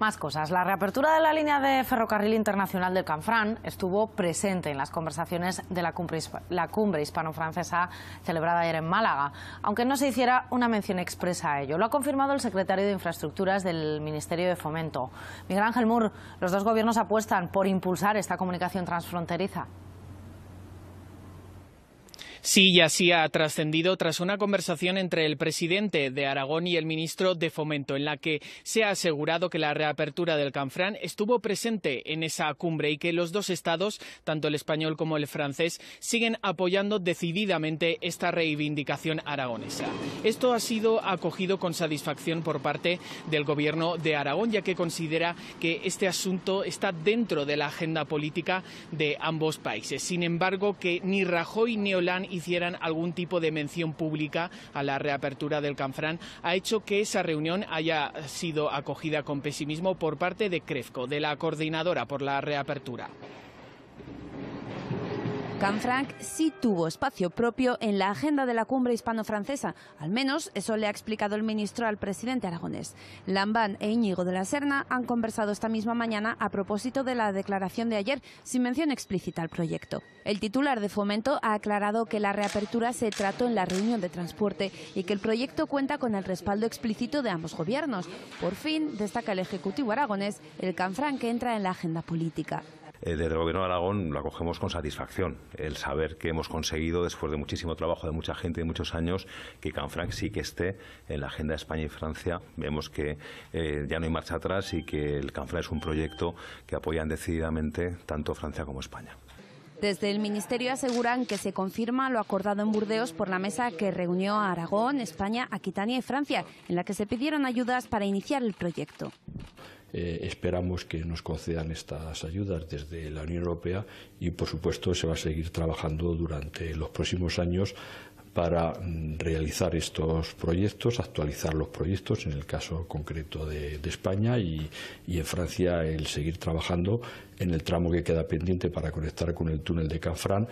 Más cosas. La reapertura de la línea de ferrocarril internacional del Canfrán estuvo presente en las conversaciones de la cumbre, la cumbre hispano-francesa celebrada ayer en Málaga, aunque no se hiciera una mención expresa a ello. Lo ha confirmado el secretario de Infraestructuras del Ministerio de Fomento. Miguel Ángel Mur, los dos gobiernos apuestan por impulsar esta comunicación transfronteriza. Sí, y así ha trascendido tras una conversación entre el presidente de Aragón y el ministro de Fomento, en la que se ha asegurado que la reapertura del Canfrán estuvo presente en esa cumbre y que los dos estados, tanto el español como el francés, siguen apoyando decididamente esta reivindicación aragonesa. Esto ha sido acogido con satisfacción por parte del gobierno de Aragón, ya que considera que este asunto está dentro de la agenda política de ambos países. Sin embargo, que ni Rajoy ni Hollande hicieran algún tipo de mención pública a la reapertura del Canfrán, ha hecho que esa reunión haya sido acogida con pesimismo por parte de CREFCO, de la coordinadora por la reapertura. Canfranc sí tuvo espacio propio en la agenda de la cumbre hispano-francesa, al menos eso le ha explicado el ministro al presidente aragonés. Lambán e Íñigo de la Serna han conversado esta misma mañana a propósito de la declaración de ayer, sin mención explícita al proyecto. El titular de Fomento ha aclarado que la reapertura se trató en la reunión de transporte y que el proyecto cuenta con el respaldo explícito de ambos gobiernos. Por fin, destaca el Ejecutivo aragonés, el Canfranc entra en la agenda política. Eh, desde el Gobierno de Aragón lo acogemos con satisfacción, el saber que hemos conseguido, después de muchísimo trabajo de mucha gente y muchos años, que Canfranc sí que esté en la agenda de España y Francia. Vemos que eh, ya no hay marcha atrás y que el Canfranc es un proyecto que apoyan decididamente tanto Francia como España. Desde el Ministerio aseguran que se confirma lo acordado en Burdeos por la mesa que reunió a Aragón, España, Aquitania y Francia, en la que se pidieron ayudas para iniciar el proyecto. Eh, esperamos que nos concedan estas ayudas desde la Unión Europea y, por supuesto, se va a seguir trabajando durante los próximos años para mm, realizar estos proyectos, actualizar los proyectos, en el caso concreto de, España y, y, en Francia el seguir trabajando en el tramo que queda pendiente para conectar con el túnel de Canfranc.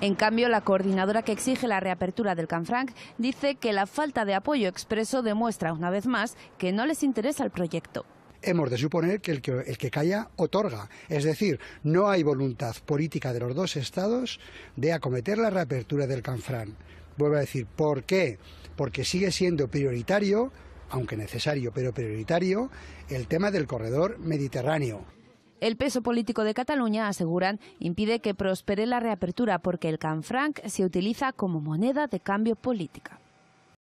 En cambio, la coordinadora que exige la reapertura del Canfranc dice que la falta de apoyo expreso demuestra una vez más que no les interesa el proyecto hemos de suponer que el, que calla otorga. Es decir, no hay voluntad política de los dos estados de acometer la reapertura del Canfrán. Vuelvo a decir, ¿por qué? Porque sigue siendo prioritario, aunque necesario, pero prioritario, el tema del corredor mediterráneo. El peso político de Cataluña, aseguran, impide que prospere la reapertura porque el canfranc se utiliza como moneda de cambio política.